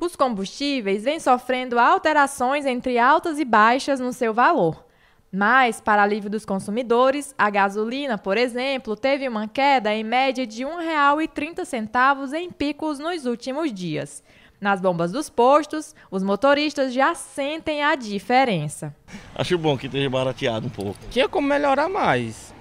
Os combustíveis vêm sofrendo alterações entre altas e baixas no seu valor. Mas, para alívio dos consumidores, a gasolina, por exemplo, teve uma queda em média de R$ 1,30 em picos nos últimos dias. Nas bombas dos postos, os motoristas já sentem a diferença. Acho bom que esteja barateado um pouco. Tinha como melhorar mais.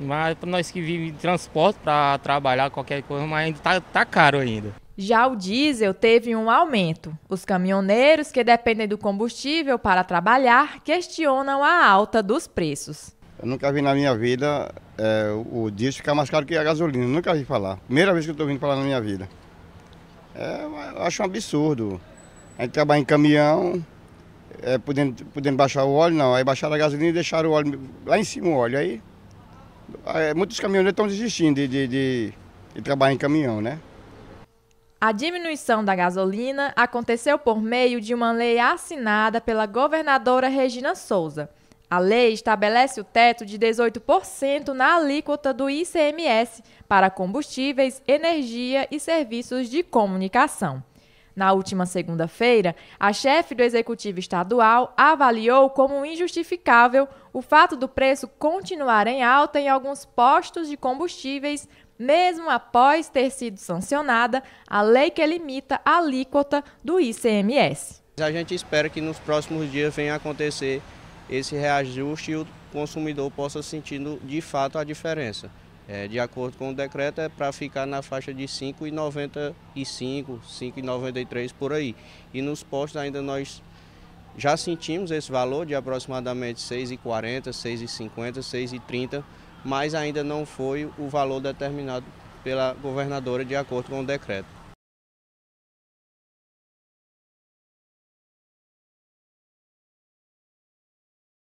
Mas para nós que vivemos de transporte para trabalhar, qualquer coisa, mas ainda está tá caro ainda. Já o diesel teve um aumento. Os caminhoneiros que dependem do combustível para trabalhar questionam a alta dos preços. Eu nunca vi na minha vida é, o diesel ficar mais caro que a gasolina, nunca vi falar. Primeira vez que eu estou vindo falar na minha vida. É, eu acho um absurdo. A gente trabalha em caminhão, é, podendo, podendo baixar o óleo, não. Aí baixaram a gasolina e deixaram o óleo lá em cima o óleo. Aí, é, muitos caminhoneiros estão desistindo de, de, de, de trabalhar em caminhão, né? A diminuição da gasolina aconteceu por meio de uma lei assinada pela governadora Regina Souza. A lei estabelece o teto de 18% na alíquota do ICMS para combustíveis, energia e serviços de comunicação. Na última segunda-feira, a chefe do Executivo Estadual avaliou como injustificável o fato do preço continuar em alta em alguns postos de combustíveis mesmo após ter sido sancionada a lei que limita a alíquota do ICMS. A gente espera que nos próximos dias venha acontecer esse reajuste e o consumidor possa sentir de fato a diferença. É, de acordo com o decreto, é para ficar na faixa de R$ 5,95, R$ 5,93 por aí. E nos postos ainda nós já sentimos esse valor de aproximadamente R$ 6,40, R$ 6,50, R$ 6,30 mas ainda não foi o valor determinado pela governadora de acordo com o decreto.